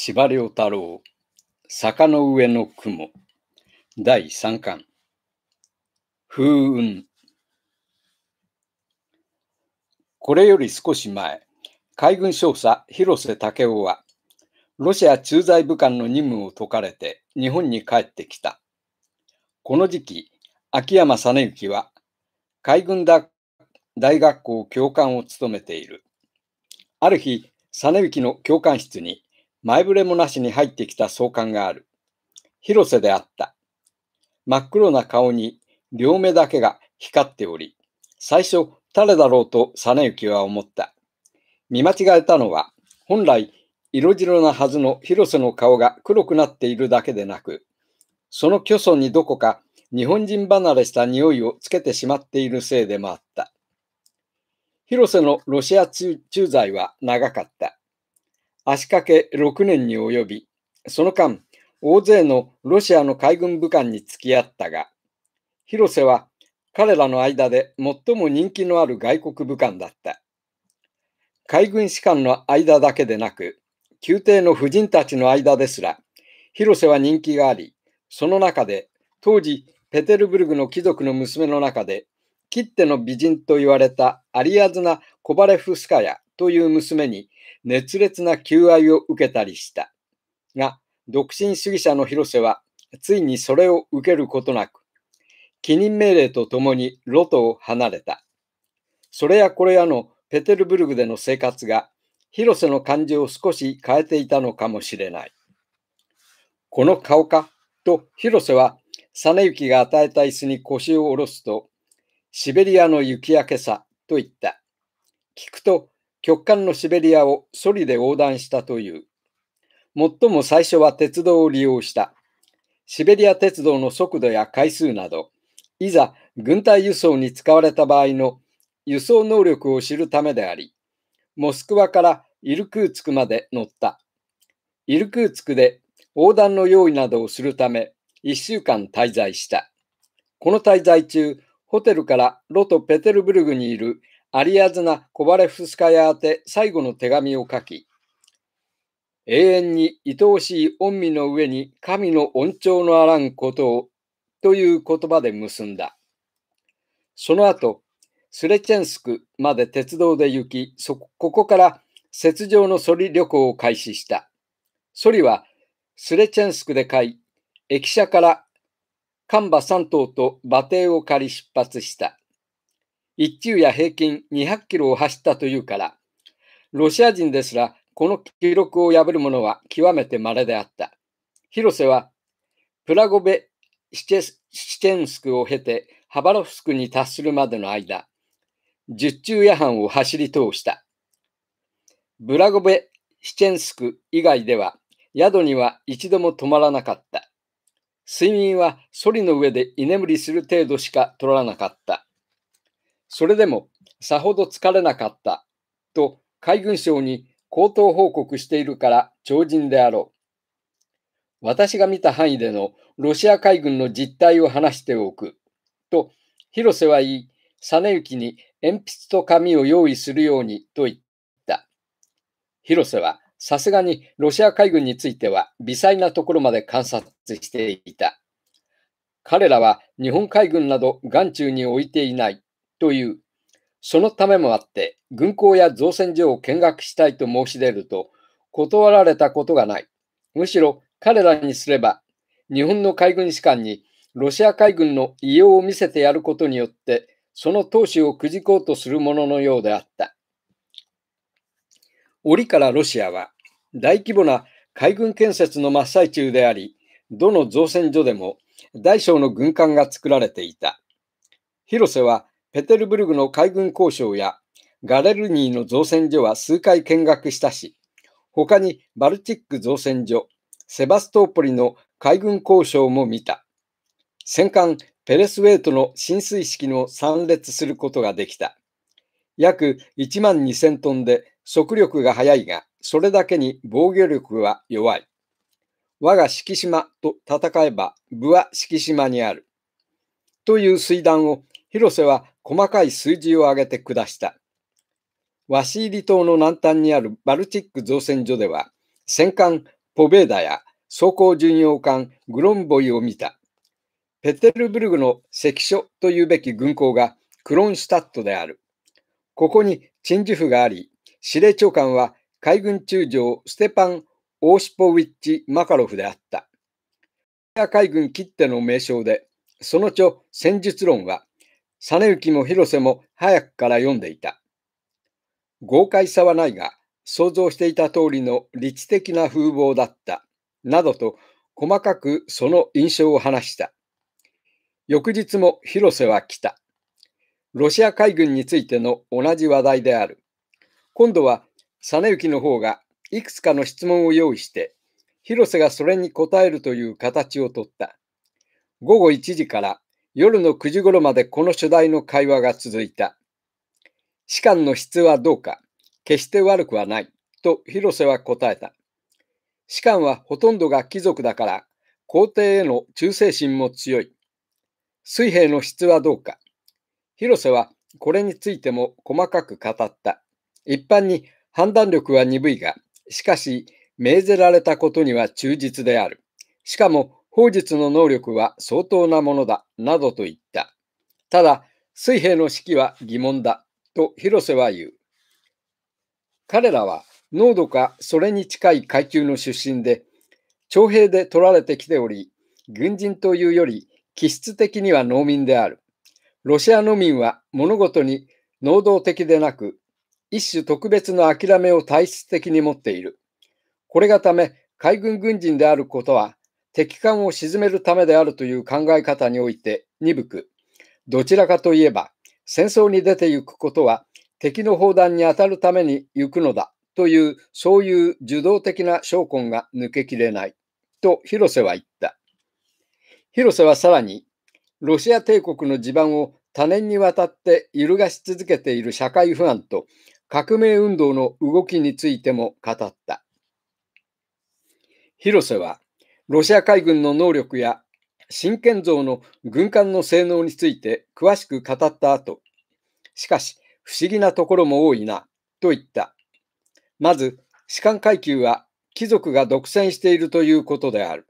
司馬遼太郎坂の上の雲第3巻風雲これより少し前海軍少佐広瀬武雄はロシア駐在武官の任務を解かれて日本に帰ってきたこの時期秋山実之は海軍大学校教官を務めているある日実之の教官室に前触れもなしに入ってきた壮観がある。広瀬であった。真っ黒な顔に両目だけが光っており、最初誰だろうと実行は思った。見間違えたのは、本来色白なはずの広瀬の顔が黒くなっているだけでなく、その虚尊にどこか日本人離れした匂いをつけてしまっているせいでもあった。広瀬のロシア駐在は長かった。足掛け6年に及び、その間、大勢のロシアの海軍武官に付き合ったが、広瀬は彼らの間で最も人気のある外国武官だった。海軍士官の間だけでなく、宮廷の婦人たちの間ですら、広瀬は人気があり、その中で、当時、ペテルブルグの貴族の娘の中で、切手の美人と言われたアリアズナ・コバレフスカヤという娘に熱烈な求愛を受けたりした。が、独身主義者の広瀬は、ついにそれを受けることなく、帰任命令とともにロトを離れた。それやこれやのペテルブルグでの生活が、広瀬の感じを少し変えていたのかもしれない。この顔かと広瀬は、実行が与えた椅子に腰を下ろすと、シベリアの雪明けさと言った。聞くと極寒のシベリアをソリで横断したという。最も最初は鉄道を利用した。シベリア鉄道の速度や回数など、いざ軍隊輸送に使われた場合の輸送能力を知るためであり、モスクワからイルクーツクまで乗った。イルクーツクで横断の用意などをするため、1週間滞在した。この滞在中、ホテルからロト・ペテルブルグにいるアリアズナ・コバレフスカヤ宛て最後の手紙を書き、永遠に愛おしい恩美の上に神の恩寵のあらんことをという言葉で結んだ。その後、スレチェンスクまで鉄道で行き、そここから雪上のソリ旅行を開始した。ソリはスレチェンスクで買い、駅舎からカンバ3頭と馬蹄を借り出発した。一昼夜平均200キロを走ったというから、ロシア人ですらこの記録を破るものは極めて稀であった。広瀬はプラゴベ・シチェンスクを経てハバロフスクに達するまでの間、十中夜半を走り通した。ブラゴベ・シチェンスク以外では宿には一度も泊まらなかった。睡眠はソリの上で居眠りする程度しか取らなかった。それでも、さほど疲れなかった、と海軍省に口頭報告しているから超人であろう。私が見た範囲でのロシア海軍の実態を話しておく。と、広瀬は言い、実行に鉛筆と紙を用意するようにと言った。広瀬はさすがにロシア海軍については微細なところまで観察していた。彼らは日本海軍など眼中に置いていない。という、そのためもあって、軍港や造船所を見学したいと申し出ると、断られたことがない。むしろ彼らにすれば、日本の海軍士官にロシア海軍の異様を見せてやることによって、その投資をくじこうとするもののようであった。折からロシアは大規模な海軍建設の真っ最中であり、どの造船所でも大小の軍艦が作られていた。広瀬はペテルブルグの海軍交渉やガレルニーの造船所は数回見学したし、他にバルチック造船所、セバストーポリの海軍交渉も見た。戦艦ペレスウェイトの浸水式の参列することができた。約1万2000トンで速力が速いが、それだけに防御力は弱い。我が敷島と戦えば、部は敷島にある。という水談を広瀬は細かい数字を挙げて下した。ワシーリ島の南端にあるバルチック造船所では、戦艦ポベーダや装甲巡洋艦グロンボイを見た。ペテルブルグの関所というべき軍港がクロンシュタットである。ここに陳守府があり、司令長官は海軍中将ステパン・オーシポウィッチ・マカロフであった。海軍きっての名称で、その著戦術論は実行も広瀬も早くから読んでいた。豪快さはないが、想像していた通りの理知的な風貌だった、などと細かくその印象を話した。翌日も広瀬は来た。ロシア海軍についての同じ話題である。今度は実行の方がいくつかの質問を用意して、広瀬がそれに答えるという形をとった。午後1時から夜の9時頃までこの主題の会話が続いた。士官の質はどうか、決して悪くはない、と広瀬は答えた。士官はほとんどが貴族だから、皇帝への忠誠心も強い。水兵の質はどうか。広瀬はこれについても細かく語った。一般に判断力は鈍いが、しかし、命ぜられたことには忠実である。しかも、法術の能力は相当なものだ、などと言った。ただ、水兵の式は疑問だ、と広瀬は言う。彼らは、濃度かそれに近い階級の出身で、徴兵で取られてきており、軍人というより、気質的には農民である。ロシア農民は物事に能動的でなく、一種特別の諦めを体質的に持っている。これがため、海軍軍人であることは、敵艦を沈めるためであるという考え方において鈍く、どちらかといえば、戦争に出て行くことは敵の砲弾に当たるために行くのだという、そういう受動的な証拠が抜けきれないと広瀬は言った。広瀬はさらに、ロシア帝国の地盤を多年にわたって揺るがし続けている社会不安と革命運動の動きについても語った。広瀬は、ロシア海軍の能力や新建造の軍艦の性能について詳しく語った後、しかし不思議なところも多いな、と言った。まず、士官階級は貴族が独占しているということである。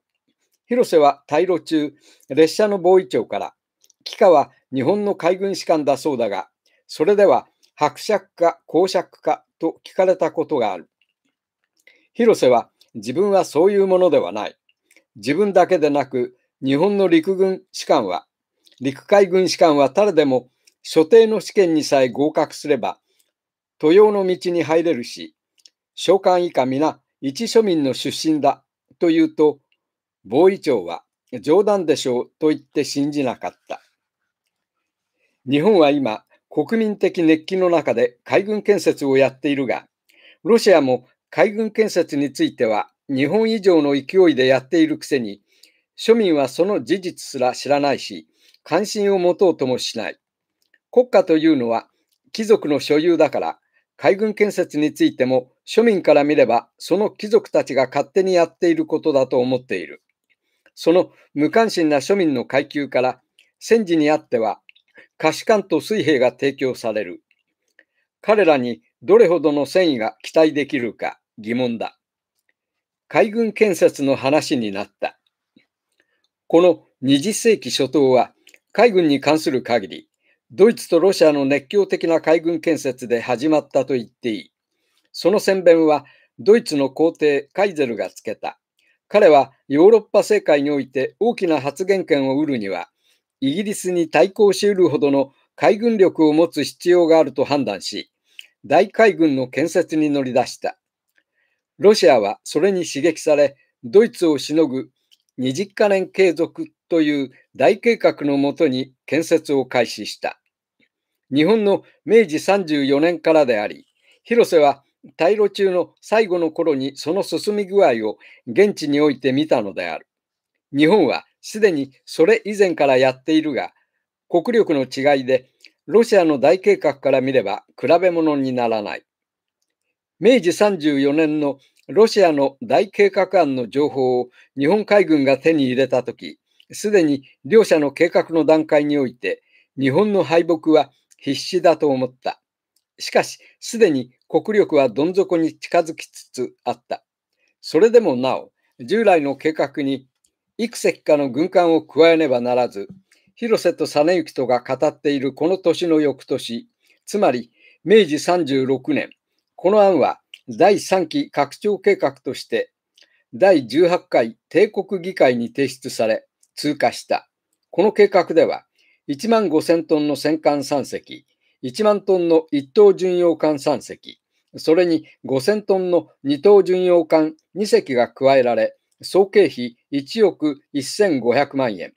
広瀬は退路中、列車の防衛庁から、帰化は日本の海軍士官だそうだが、それでは伯爵か公爵かと聞かれたことがある。広瀬は自分はそういうものではない。自分だけでなく、日本の陸軍士官は、陸海軍士官は誰でも所定の試験にさえ合格すれば、都用の道に入れるし、召喚以下皆一庶民の出身だと言うと、防衛庁は冗談でしょうと言って信じなかった。日本は今、国民的熱気の中で海軍建設をやっているが、ロシアも海軍建設については日本以上の勢いでやっているくせに、庶民はその事実すら知らないし、関心を持とうともしない。国家というのは貴族の所有だから、海軍建設についても庶民から見れば、その貴族たちが勝手にやっていることだと思っている。その無関心な庶民の階級から、戦時にあっては、可視官と水兵が提供される。彼らにどれほどの戦意が期待できるか疑問だ。海軍建設の話になった。この20世紀初頭は海軍に関する限り、ドイツとロシアの熱狂的な海軍建設で始まったと言っていい。その宣伝はドイツの皇帝カイゼルがつけた。彼はヨーロッパ政界において大きな発言権を得るには、イギリスに対抗し得るほどの海軍力を持つ必要があると判断し、大海軍の建設に乗り出した。ロシアはそれに刺激され、ドイツをしのぐ20カ年継続という大計画のもとに建設を開始した。日本の明治34年からであり、広瀬は退路中の最後の頃にその進み具合を現地において見たのである。日本はすでにそれ以前からやっているが、国力の違いでロシアの大計画から見れば比べ物にならない。明治34年のロシアの大計画案の情報を日本海軍が手に入れたとき、すでに両者の計画の段階において、日本の敗北は必至だと思った。しかし、すでに国力はどん底に近づきつつあった。それでもなお、従来の計画に幾隻かの軍艦を加えねばならず、広瀬と実行とが語っているこの年の翌年、つまり明治36年、この案は第3期拡張計画として第18回帝国議会に提出され通過した。この計画では1万5000トンの戦艦3隻、1万トンの1等巡洋艦3隻、それに5000トンの2等巡洋艦2隻が加えられ、総経費1億1500万円。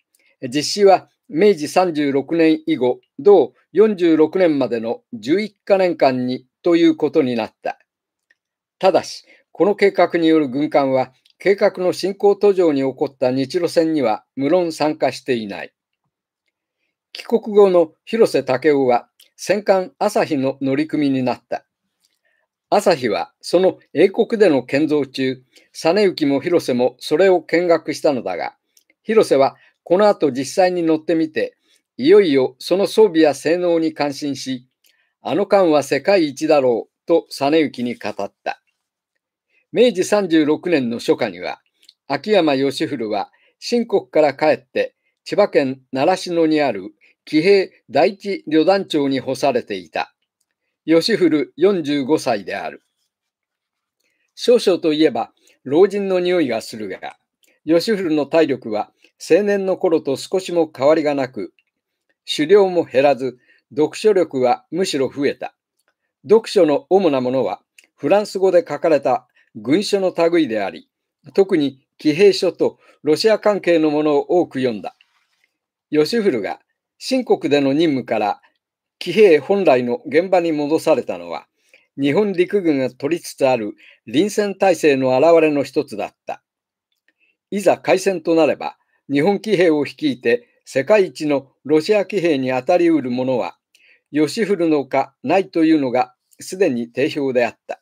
実施は明治36年以後、同46年までの11か年間にということになった。ただし、この計画による軍艦は、計画の進行途上に起こった日露戦には無論参加していない。帰国後の広瀬武雄は戦艦朝日の乗組になった。朝日はその英国での建造中、実行も広瀬もそれを見学したのだが、広瀬はこの後実際に乗ってみて、いよいよその装備や性能に感心し、あの間は世界一だろうと実行に語った。明治36年の初夏には、秋山義古は新国から帰って千葉県習志野にある騎兵第一旅団長に干されていた。義古45歳である。少々といえば老人の匂いがするが、義古の体力は青年の頃と少しも変わりがなく、狩猟も減らず、読書力はむしろ増えた。読書の主なものは、フランス語で書かれた軍書の類であり、特に騎兵書とロシア関係のものを多く読んだ。ヨフルが新国での任務から騎兵本来の現場に戻されたのは、日本陸軍が取りつつある臨戦態勢の表れの一つだった。いざ開戦となれば、日本騎兵を率いて世界一のロシア騎兵に当たりうるものは吉降るのかないというのがすでに定評であった。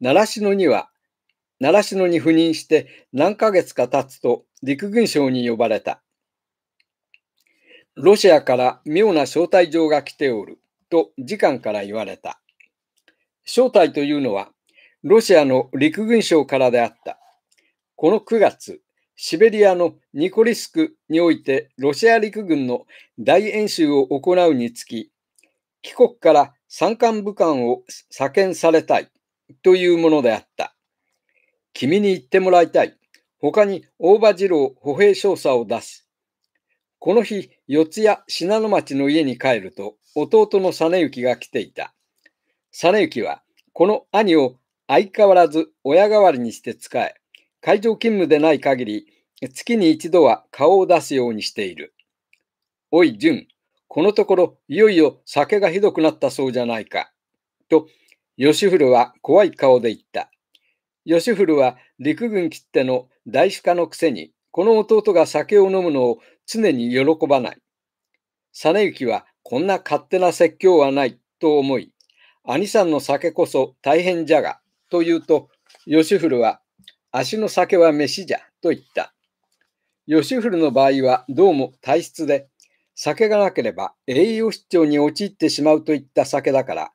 習志野には、習志野に赴任して何ヶ月か経つと陸軍省に呼ばれた。ロシアから妙な招待状が来ておると次官から言われた。招待というのはロシアの陸軍省からであった。この9月、シベリアのニコリスクにおいてロシア陸軍の大演習を行うにつき、帰国から山間武漢を左遣されたいというものであった。君に言ってもらいたい。他に大場二郎歩兵少佐を出す。この日、四谷信濃町の家に帰ると、弟の実行が来ていた。実行は、この兄を相変わらず親代わりにして仕え、会場勤務でない限り、月に一度は顔を出すようにしている。おい、淳、このところ、いよいよ酒がひどくなったそうじゃないか。と、吉古は怖い顔で言った。吉古は陸軍きっての大主家のくせに、この弟が酒を飲むのを常に喜ばない。実行はこんな勝手な説教はないと思い、兄さんの酒こそ大変じゃが、と言うと、吉古は足の酒は飯じゃと言った。吉古の場合はどうも体質で、酒がなければ栄養失調に陥ってしまうといった酒だから、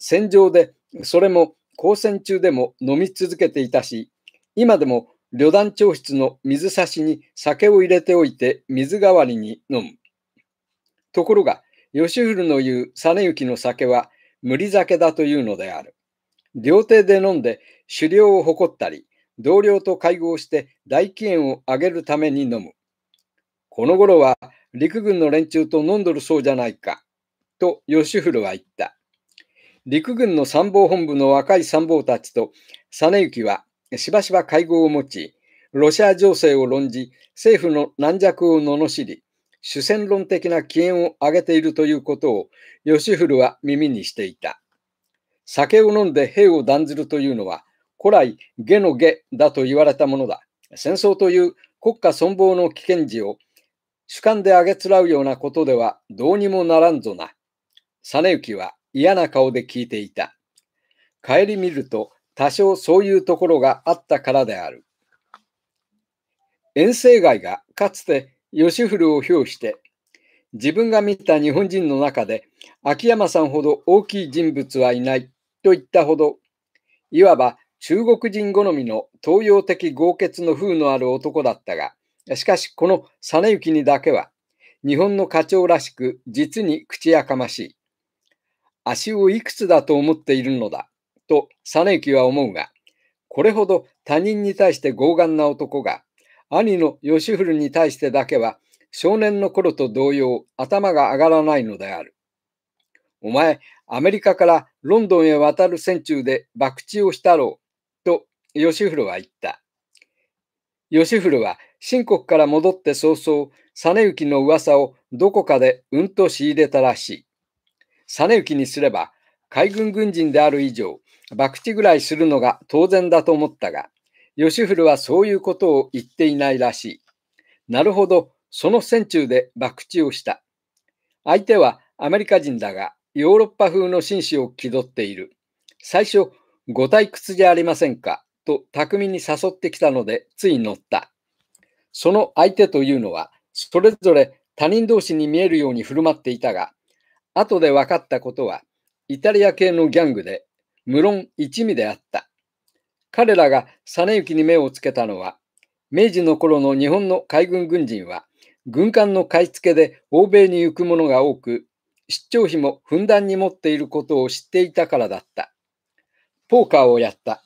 戦場でそれも交戦中でも飲み続けていたし、今でも旅団長室の水差しに酒を入れておいて水代わりに飲む。ところが、フルの言う実行の酒は無理酒だというのである。料亭で飲んで狩猟を誇ったり、同僚と会合して大機嫌を上げるために飲む。この頃は陸軍の連中と飲んどるそうじゃないか。と吉古は言った。陸軍の参謀本部の若い参謀たちと実行はしばしば会合を持ち、ロシア情勢を論じ、政府の軟弱を罵り、主戦論的な機嫌を上げているということを吉古は耳にしていた。酒を飲んで兵を断ずるというのは、古来、下の下だと言われたものだ。戦争という国家存亡の危険時を主観であげつらうようなことではどうにもならんぞな。実行は嫌な顔で聞いていた。顧みると多少そういうところがあったからである。遠征街がかつて吉古を評して自分が見た日本人の中で秋山さんほど大きい人物はいないと言ったほどいわば中国人好みの東洋的豪傑の風のある男だったが、しかしこの実行にだけは、日本の課長らしく実に口やかましい。足をいくつだと思っているのだ、と実行は思うが、これほど他人に対して傲岸な男が、兄の義古に対してだけは、少年の頃と同様、頭が上がらないのである。お前、アメリカからロンドンへ渡る船中で博打をしたろう。フロは言った。フロは新国から戻って早々、実行の噂をどこかでうんと仕入れたらしい。実行にすれば、海軍軍人である以上、博打ぐらいするのが当然だと思ったが、ヨシフルはそういうことを言っていないらしい。なるほど、その戦中で博打をした。相手はアメリカ人だが、ヨーロッパ風の紳士を気取っている。最初、ご退屈じゃありませんか。と巧みに誘ってきたので、つい乗った。その相手というのは、それぞれ他人同士に見えるように振る舞っていたが、後で分かったことは、イタリア系のギャングで、無論一味であった。彼らが実行に目をつけたのは、明治の頃の日本の海軍軍人は、軍艦の買い付けで欧米に行くものが多く、出張費もふんだんに持っていることを知っていたからだった。ポーカーをやった。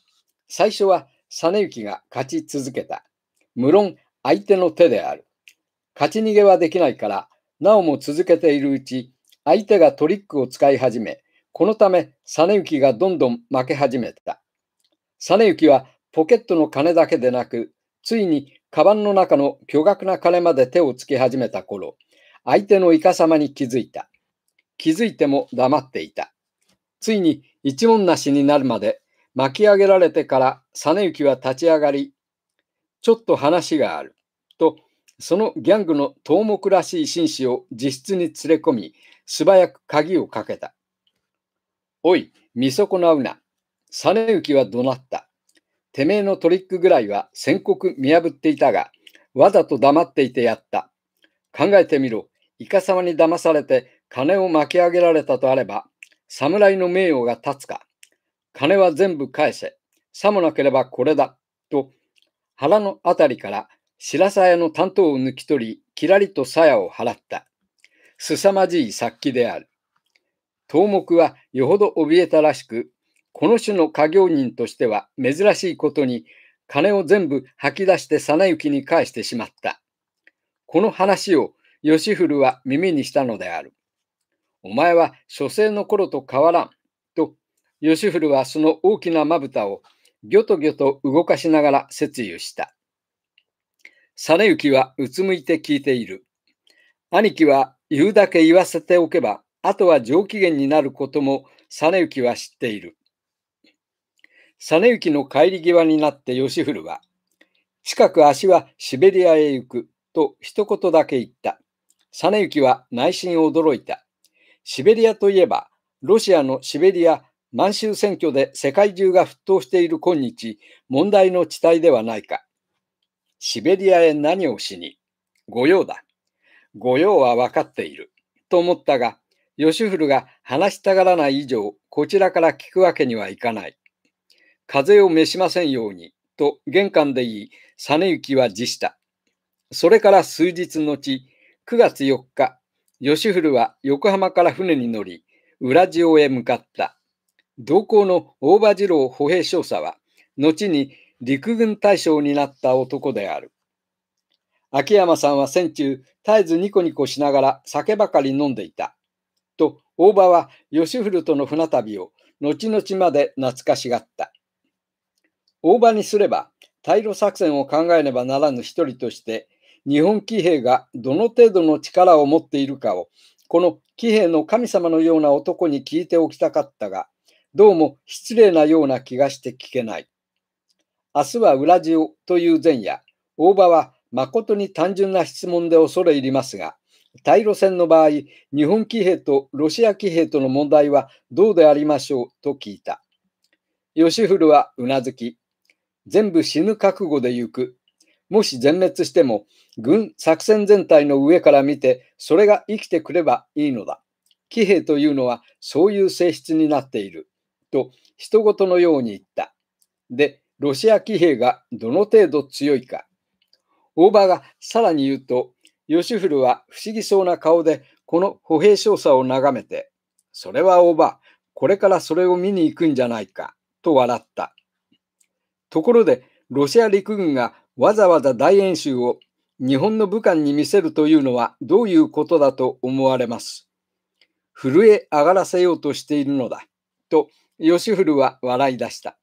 最初は実行が勝ち続けた。無論相手の手である。勝ち逃げはできないから、なおも続けているうち、相手がトリックを使い始め、このため実行がどんどん負け始めた。実行はポケットの金だけでなく、ついにカバンの中の巨額な金まで手をつけ始めた頃、相手のイカ様に気づいた。気づいても黙っていた。ついに一文なしになるまで巻き上げられてから実行は立ち上がり、ちょっと話がある。と、そのギャングの頭目らしい紳士を自室に連れ込み、素早く鍵をかけた。おい、見損なうな。実行は怒鳴った。てめえのトリックぐらいは宣告見破っていたが、わざと黙っていてやった。考えてみろ。イカ様に騙されて金を巻き上げられたとあれば、侍の名誉が立つか。金は全部返せ。さもなければこれだ。と、腹のあたりから白鞘の担当を抜き取り、きらりと鞘を払った。凄まじい殺気である。頭目はよほど怯えたらしく、この種の家業人としては珍しいことに、金を全部吐き出して実行に返してしまった。この話を吉古は耳にしたのである。お前は書生の頃と変わらん。ヨシフルはその大きなまぶたをぎょとぎょと動かしながら説諭した。ユキはうつむいて聞いている。兄貴は言うだけ言わせておけば、あとは上機嫌になることもユキは知っている。ユキの帰り際になってヨシフルは、近く足はシベリアへ行くと一言だけ言った。ユキは内心驚いた。シベリアといえば、ロシアのシベリア満州選挙で世界中が沸騰している今日、問題の地帯ではないか。シベリアへ何をしに御用だ。御用は分かっている。と思ったが、フルが話したがらない以上、こちらから聞くわけにはいかない。風邪を召しませんように、と玄関で言い、実行は辞した。それから数日後、9月4日、ヨシフルは横浜から船に乗り、裏地をへ向かった。同行の大場次郎歩兵少佐は、後に陸軍大将になった男である。秋山さんは戦中、絶えずニコニコしながら酒ばかり飲んでいた。と、大場は吉古との船旅を後々まで懐かしがった。大場にすれば、対路作戦を考えねばならぬ一人として、日本騎兵がどの程度の力を持っているかを、この騎兵の神様のような男に聞いておきたかったが、どうも失礼なような気がして聞けない。明日は裏地をという前夜、大場は誠に単純な質問で恐れ入りますが、対路戦の場合、日本騎兵とロシア騎兵との問題はどうでありましょうと聞いた。吉古はうなずき、全部死ぬ覚悟で行く。もし全滅しても、軍作戦全体の上から見て、それが生きてくればいいのだ。騎兵というのはそういう性質になっている。と人事のように言った。で、ロシア騎兵がどの程度強いか。大場がさらに言うと、フルは不思議そうな顔でこの歩兵少佐を眺めて、それは大場、これからそれを見に行くんじゃないか、と笑った。ところで、ロシア陸軍がわざわざ大演習を日本の武漢に見せるというのはどういうことだと思われます。震え上がらせようとしているのだ、と吉古は笑い出した。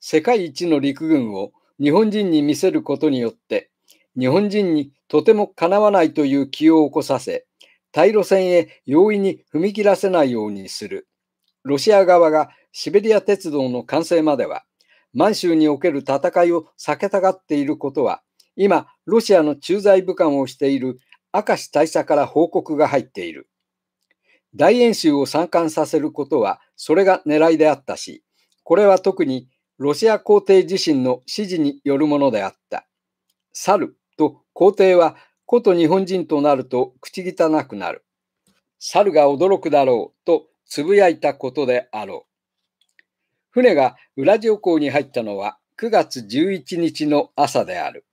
世界一の陸軍を日本人に見せることによって、日本人にとてもかなわないという気を起こさせ、対路線へ容易に踏み切らせないようにする。ロシア側がシベリア鉄道の完成までは、満州における戦いを避けたがっていることは、今、ロシアの駐在武官をしている明石大佐から報告が入っている。大演習を参観させることはそれが狙いであったし、これは特にロシア皇帝自身の指示によるものであった。去ると皇帝はこと日本人となると口汚くなる。猿が驚くだろうとつぶやいたことであろう。船がウラジオ港に入ったのは9月11日の朝である。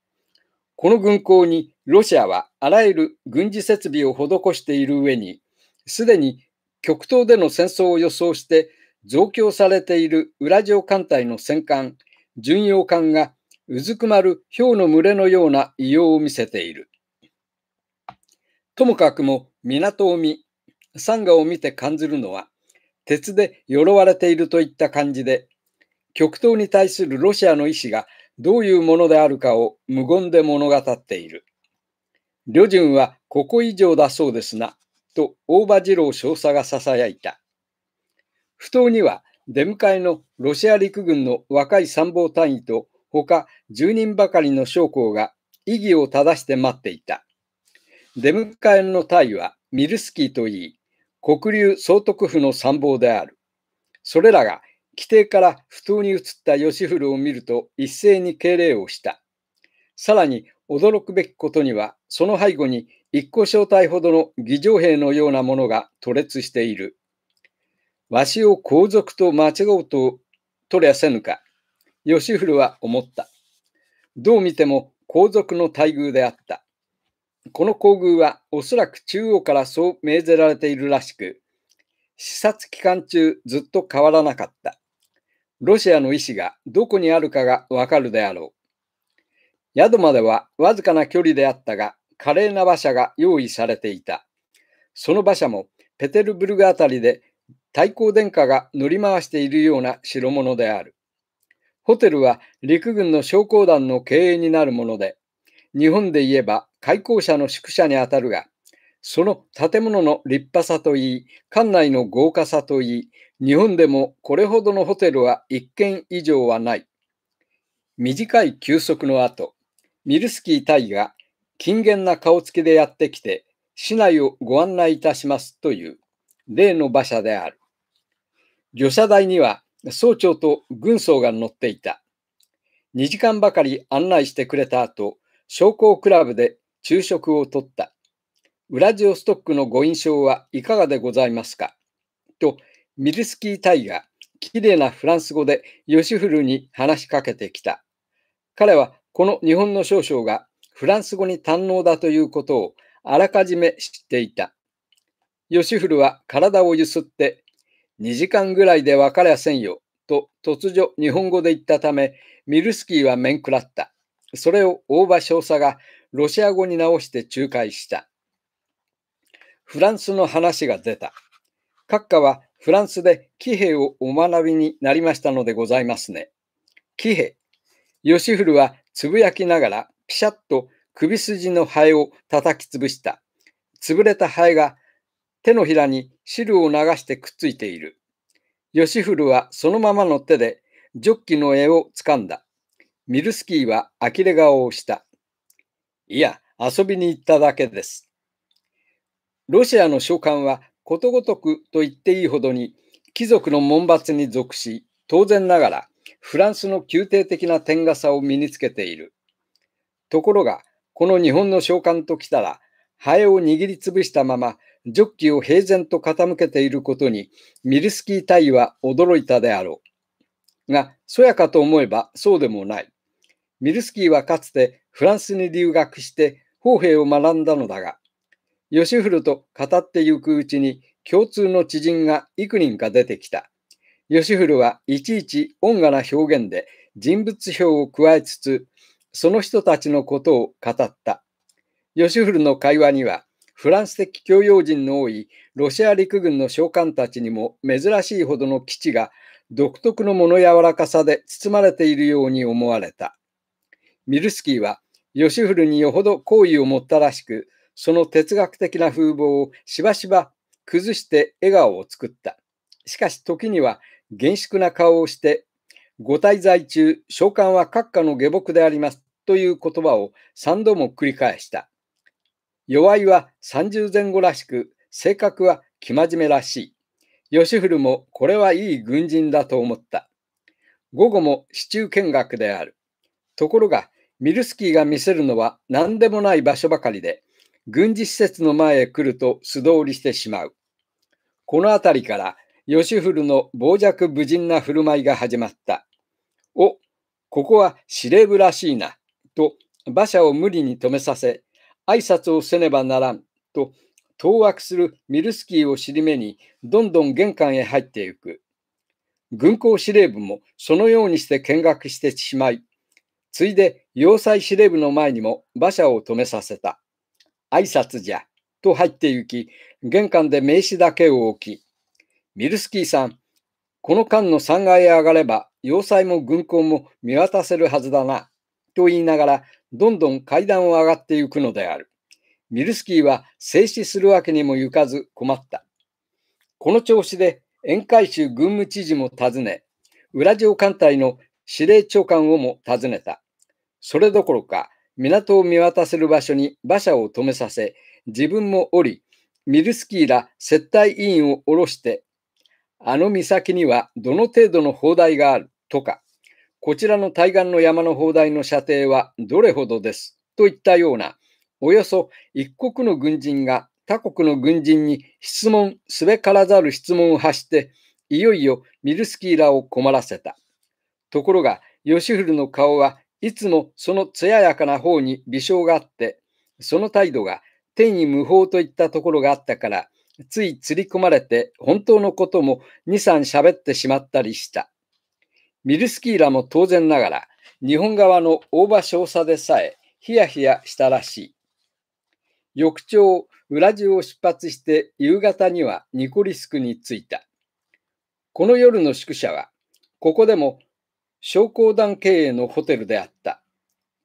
この軍港にロシアはあらゆる軍事設備を施している上に、すでに極東での戦争を予想して増強されているウラジオ艦隊の戦艦、巡洋艦がうずくまる氷の群れのような異様を見せている。ともかくも港を見、サンガを見て感じるのは、鉄で鎧われているといった感じで、極東に対するロシアの意志がどういうものであるかを無言で物語っている。旅順はここ以上だそうですな。と大場次郎少佐がささやいた。不当には出迎えのロシア陸軍の若い参謀隊員と他10人ばかりの将校が異議を正して待っていた。出迎えの隊はミルスキーといい、黒竜総督府の参謀である。それらが規定から不当に移った吉古を見ると一斉に敬礼をした。さらに驚くべきことには、その背後に一個小隊ほどの儀仗兵のようなものが吐列している。わしを皇族と間違うと取りゃせぬか。吉古は思った。どう見ても皇族の待遇であった。この皇宮はおそらく中央からそう命ぜられているらしく、視察期間中ずっと変わらなかった。ロシアの意志がどこにあるかがわかるであろう。宿まではわずかな距離であったが、華麗な馬車が用意されていた。その馬車もペテルブルグあたりで太閤殿下が乗り回しているような代物である。ホテルは陸軍の将校団の経営になるもので、日本で言えば開校者の宿舎にあたるが、その建物の立派さといい、館内の豪華さといい、日本でもこれほどのホテルは1軒以上はない。短い休息の後、ミルスキー大が金厳な顔つきでやってきて、市内をご案内いたしますという例の馬車である。御車台には総長と軍曹が乗っていた。2時間ばかり案内してくれた後、商工クラブで昼食をとった。ウラジオストックのご印象はいかがでございますかと、ミルスキー・タイがきれいなフランス語でヨシフルに話しかけてきた。彼はこの日本の少将がフランス語に堪能だということをあらかじめ知っていた。ヨシフルは体をゆすって、2時間ぐらいで分かりゃせんよ、と突如日本語で言ったため、ミルスキーは面食らった。それを大場少佐がロシア語に直して仲介した。フランスの話が出た。閣下はフランスで騎兵をお学びになりましたのでございますね。騎兵。ヨシフルはつぶやきながら、ピシャッと首筋のハエを叩き潰した。潰れたハエが手のひらに汁を流してくっついている。吉古はそのままの手でジョッキの絵をつかんだ。ミルスキーは呆れ顔をした。いや、遊びに行っただけです。ロシアの召喚はことごとくと言っていいほどに貴族の門閥に属し、当然ながらフランスの宮廷的な天傘さを身につけている。ところが、この日本の召喚ときたら、ハエを握りつぶしたまま、ジョッキを平然と傾けていることに、ミルスキー隊は驚いたであろう。が、そやかと思えばそうでもない。ミルスキーはかつてフランスに留学して砲兵を学んだのだが、フルと語ってゆくうちに共通の知人が幾人か出てきた。フルはいちいち恩雅な表現で人物評を加えつつ、その人たちのことを語った。ヨシフルの会話には、フランス的教養人の多いロシア陸軍の将官たちにも珍しいほどの基地が独特の物柔らかさで包まれているように思われた。ミルスキーはヨシフルによほど好意を持ったらしく、その哲学的な風貌をしばしば崩して笑顔を作った。しかし時には厳粛な顔をしてご滞在中、召喚は閣下の下僕でありますという言葉を3度も繰り返した。弱いは30前後らしく、性格は生真面目らしい。吉古もこれはいい軍人だと思った。午後も市中見学である。ところが、ミルスキーが見せるのは何でもない場所ばかりで、軍事施設の前へ来ると素通りしてしまう。この辺りから、吉古の傍若無人な振る舞いが始まった。おここは司令部らしいな、と馬車を無理に止めさせ、挨拶をせねばならん、と当惑するミルスキーを尻目に、どんどん玄関へ入ってゆく。軍港司令部もそのようにして見学してしまい、ついで要塞司令部の前にも馬車を止めさせた。挨拶じゃ、と入って行き、玄関で名刺だけを置き、ミルスキーさん、この間の3階へ上がれば要塞も軍港も見渡せるはずだな、と言いながら、どんどん階段を上がっていくのである。ミルスキーは静止するわけにもいかず困った。この調子で沿海州軍務知事も訪ね、ウラジオ艦隊の司令長官をも訪ねた。それどころか、港を見渡せる場所に馬車を止めさせ、自分も降り、ミルスキーら接待委員を降ろしてあの岬にはどの程度の砲台があるとか、こちらの対岸の山の砲台の射程はどれほどですといったような、およそ一国の軍人が他国の軍人に質問すべからざる質問を発して、いよいよミルスキーらを困らせた。ところが、フルの顔はいつもその艶やかな方に微笑があって、その態度が天意無法といったところがあったから、つい釣り込まれて本当のことも2、3喋ってしまったりした。ミルスキーらも当然ながら、日本側の大場少佐でさえヒヤヒヤしたらしい。翌朝、裏地を出発して夕方にはニコリスクに着いた。この夜の宿舎は、ここでも商工団経営のホテルであった。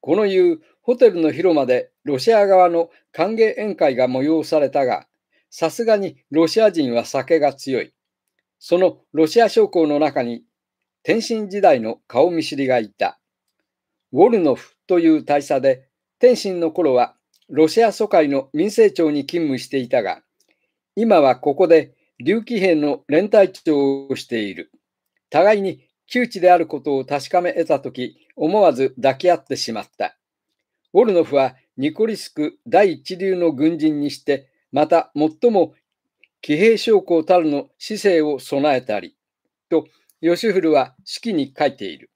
この夕、ホテルの広間でロシア側の歓迎宴会が催されたが、さすがにロシア人は酒が強い。そのロシア将校の中に天津時代の顔見知りがいた。ウォルノフという大佐で、天津の頃はロシア疎開の民政庁に勤務していたが、今はここで竜騎兵の連隊長をしている。互いに窮地であることを確かめ得た時、思わず抱き合ってしまった。ウォルノフはニコリスク第一流の軍人にしてまた最も騎兵将校たるの姿勢を備えたり、と吉古は式に書いている。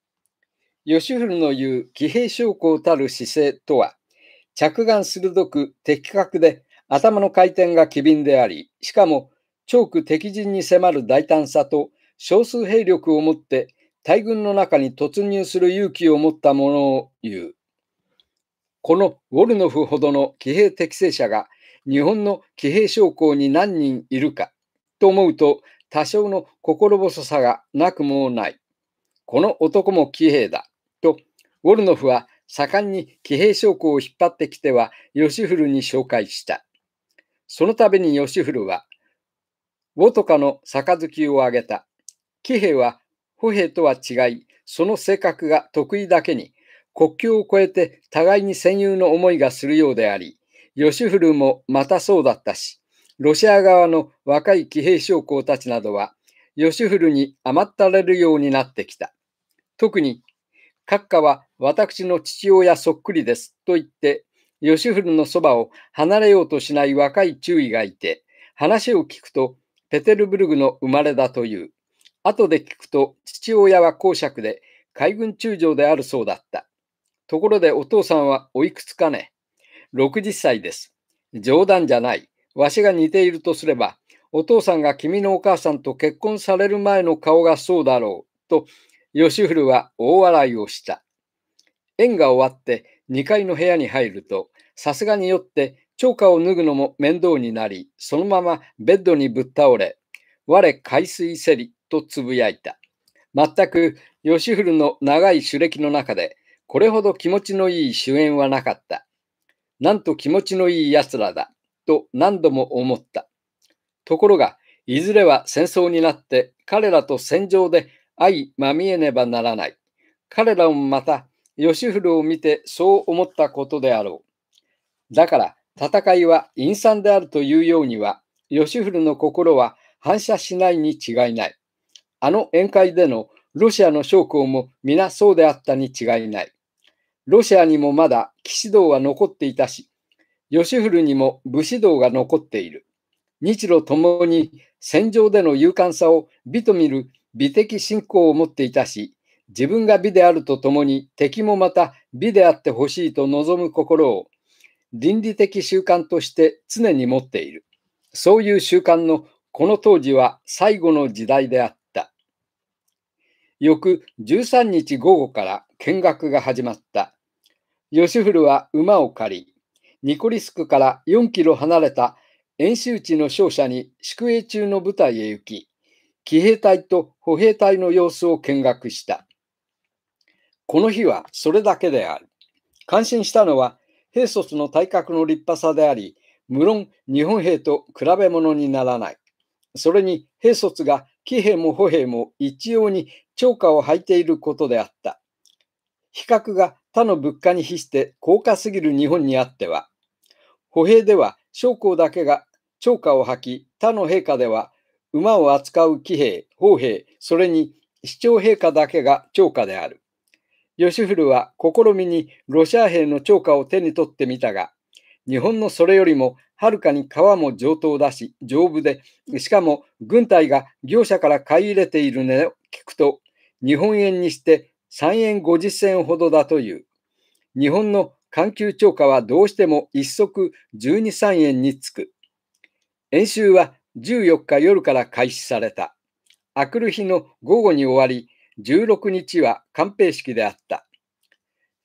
吉古の言う騎兵将校たる姿勢とは、着眼鋭く的確で頭の回転が機敏であり、しかも長く敵陣に迫る大胆さと少数兵力を持って大軍の中に突入する勇気を持ったものを言う。このウォルノフほどの騎兵適正者が日本の騎兵将校に何人いるかと思うと多少の心細さがなくもない。この男も騎兵だとウォルノフは盛んに騎兵将校を引っ張ってきてはフルに紹介した。その度にフルは、ウォトカの杯をあげた。騎兵は歩兵とは違い、その性格が得意だけに、国境を越えて互いに戦友の思いがするようであり、フルもまたそうだったし、ロシア側の若い騎兵将校たちなどは、フルに余ったれるようになってきた。特に、閣下は私の父親そっくりですと言って、フルのそばを離れようとしない若い注意がいて、話を聞くと、ペテルブルグの生まれだという。後で聞くと、父親は公爵で、海軍中将であるそうだった。ところでお父さんはおいくつかね60歳です。冗談じゃない。わしが似ているとすれば、お父さんが君のお母さんと結婚される前の顔がそうだろう。と、吉古は大笑いをした。縁が終わって2階の部屋に入ると、さすがによって長花を脱ぐのも面倒になり、そのままベッドにぶっ倒れ、我海水せりとつぶやいた。全く吉古の長い手歴の中で、これほど気持ちのいい主演はなかった。なんと気持ちのいい奴らだ、と何度も思った。ところが、いずれは戦争になって彼らと戦場で相まみえねばならない。彼らもまた、ヨシフルを見てそう思ったことであろう。だから、戦いは陰惨であるというようには、ヨシフルの心は反射しないに違いない。あの宴会でのロシアの将校も皆そうであったに違いない。ロシアにもまだ騎士道は残っていたし、ヨシフルにも武士道が残っている。日露ともに戦場での勇敢さを美と見る美的信仰を持っていたし、自分が美であるとともに敵もまた美であってほしいと望む心を倫理的習慣として常に持っている。そういう習慣のこの当時は最後の時代であった。翌13日午後から見学が始まった。フルは馬を借り、ニコリスクから4キロ離れた演習地の勝者に宿営中の部隊へ行き、騎兵隊と歩兵隊の様子を見学した。この日はそれだけである。感心したのは、兵卒の体格の立派さであり、無論日本兵と比べ物にならない。それに兵卒が騎兵も歩兵も一様に長歌を履いていることであった。比較が他の物価に比して高価すぎる日本にあっては、歩兵では将校だけが超歌を吐き、他の陛下では馬を扱う騎兵、砲兵、それに市長陛下だけが超歌である。吉古は試みにロシア兵の超歌を手に取ってみたが、日本のそれよりもはるかに川も上等だし、丈夫で、しかも軍隊が業者から買い入れている値を聞くと、日本円にして3円50銭ほどだという。日本の環球超過はどうしても一足12、3円につく。演習は14日夜から開始された。あくる日の午後に終わり、16日は鑑定式であった。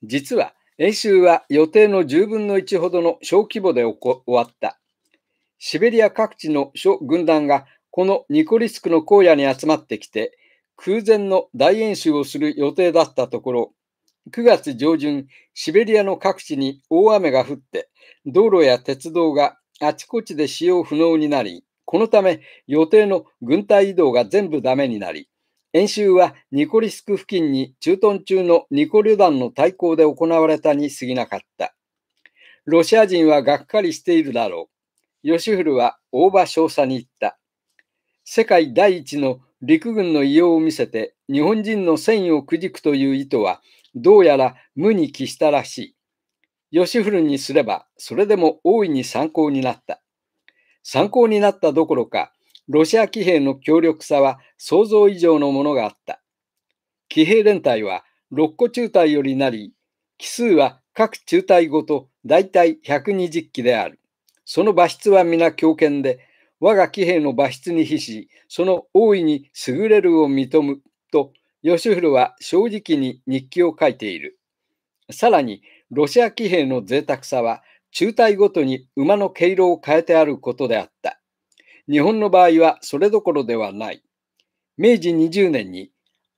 実は演習は予定の10分の1ほどの小規模で終わった。シベリア各地の諸軍団がこのニコリスクの荒野に集まってきて、空前の大演習をする予定だったところ、9月上旬、シベリアの各地に大雨が降って、道路や鉄道があちこちで使用不能になり、このため予定の軍隊移動が全部ダメになり、演習はニコリスク付近に駐屯中のニコ旅団の対抗で行われたに過ぎなかった。ロシア人はがっかりしているだろう。ヨシフルは大場少佐に言った。世界第一の陸軍の異様を見せて日本人の戦意をくじくという意図はどうやら無に帰したらしい。吉古にすればそれでも大いに参考になった。参考になったどころかロシア騎兵の強力さは想像以上のものがあった。騎兵連隊は6個中隊よりなり、奇数は各中隊ごと大体120機である。その馬出は皆強権で、我が騎兵の馬出に比し、その大いに優れるを認むと、フ古は正直に日記を書いている。さらに、ロシア騎兵の贅沢さは、中隊ごとに馬の毛色を変えてあることであった。日本の場合はそれどころではない。明治20年に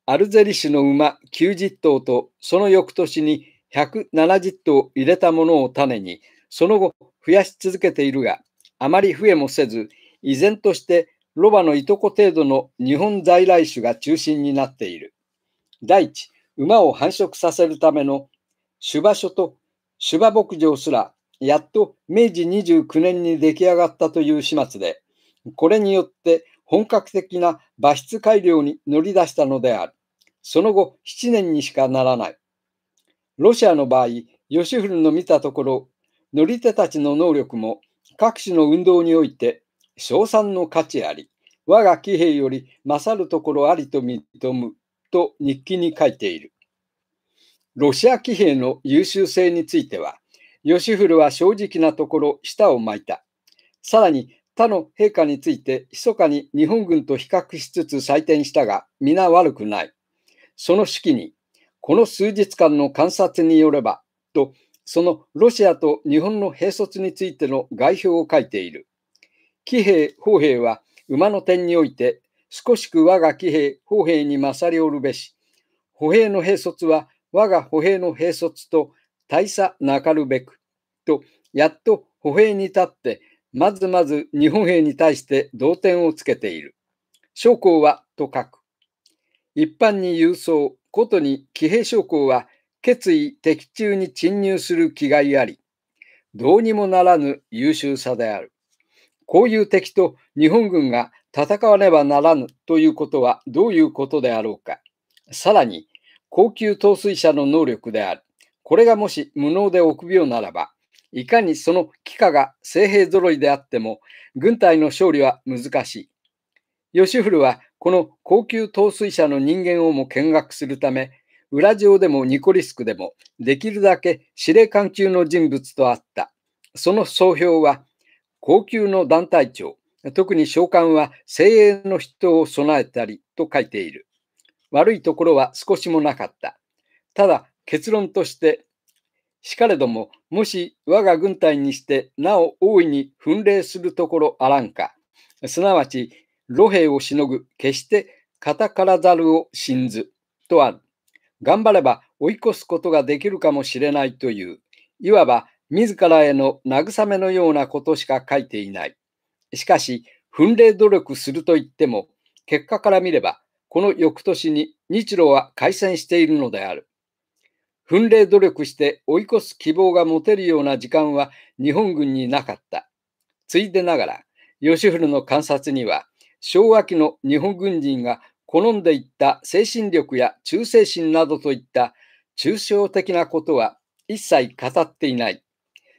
アルゼリ市の馬90頭とその翌年に170頭入れたものを種に、その後増やし続けているが、あまり増えもせず、依然としてロバのいとこ程度の日本在来種が中心になっている。第一、馬を繁殖させるための種馬所と種馬牧場すらやっと明治29年に出来上がったという始末で、これによって本格的な馬出改良に乗り出したのである。その後7年にしかならない。ロシアの場合、ヨシフルの見たところ、乗り手たちの能力も各種の運動において称賛の価値あり、我が騎兵より勝るところありと認むと日記に書いている。ロシア騎兵の優秀性については、ヨシフルは正直なところ舌を巻いた。さらに他の陛下について密かに日本軍と比較しつつ採点したが、皆悪くない。その式に、この数日間の観察によれば、と、そのロシアと日本の兵卒についての外表を書いている。騎兵、砲兵は馬の点において、少しく我が騎兵、砲兵に勝りおるべし、歩兵の兵卒は我が歩兵の兵卒と大差なかるべく、と、やっと歩兵に立って、まずまず日本兵に対して同点をつけている。将校はと書く。一般に郵送、ことに騎兵将校は決意的中に侵入する気概あり、どうにもならぬ優秀さである。こういう敵と日本軍が戦わねばならぬということはどういうことであろうか。さらに、高級陶水者の能力である。これがもし無能で臆病ならば、いかにその機械が精兵揃いであっても、軍隊の勝利は難しい。ヨシフルはこの高級陶水者の人間をも見学するため、裏上でもニコリスクでも、できるだけ司令官級の人物と会った。その総評は、高級の団体長、特に召喚は精鋭の人を備えたりと書いている。悪いところは少しもなかった。ただ結論として、しかれども、もし我が軍隊にしてなお大いに奮励するところあらんか、すなわち路兵をしのぐ、決して肩からざるを信ず、とある。頑張れば追い越すことができるかもしれないという、いわば自らへの慰めのようなことしか書いていない。しかし、奮励努力すると言っても、結果から見れば、この翌年に日露は開戦しているのである。奮励努力して追い越す希望が持てるような時間は日本軍になかった。ついでながら、吉古の観察には、昭和期の日本軍人が好んでいった精神力や忠誠心などといった抽象的なことは一切語っていない。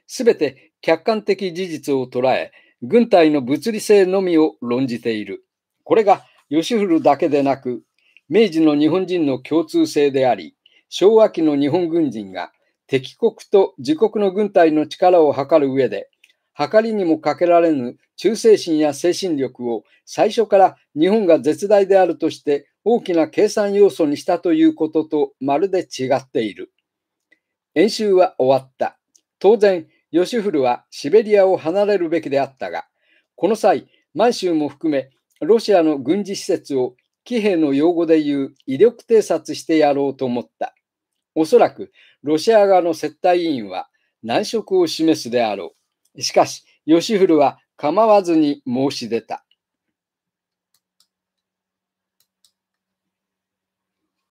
すべて客観的事実を捉え、軍隊の物理性のみを論じている。これが吉古だけでなく、明治の日本人の共通性であり、昭和期の日本軍人が敵国と自国の軍隊の力を測る上で、計りにもかけられぬ忠誠心や精神力を最初から日本が絶大であるとして大きな計算要素にしたということとまるで違っている。演習は終わった。当然、ヨシフルはシベリアを離れるべきであったが、この際、満州も含め、ロシアの軍事施設を騎兵の用語で言う威力偵察してやろうと思った。おそらく、ロシア側の接待委員は難色を示すであろう。しかし、ヨシフルは構わずに申し出た。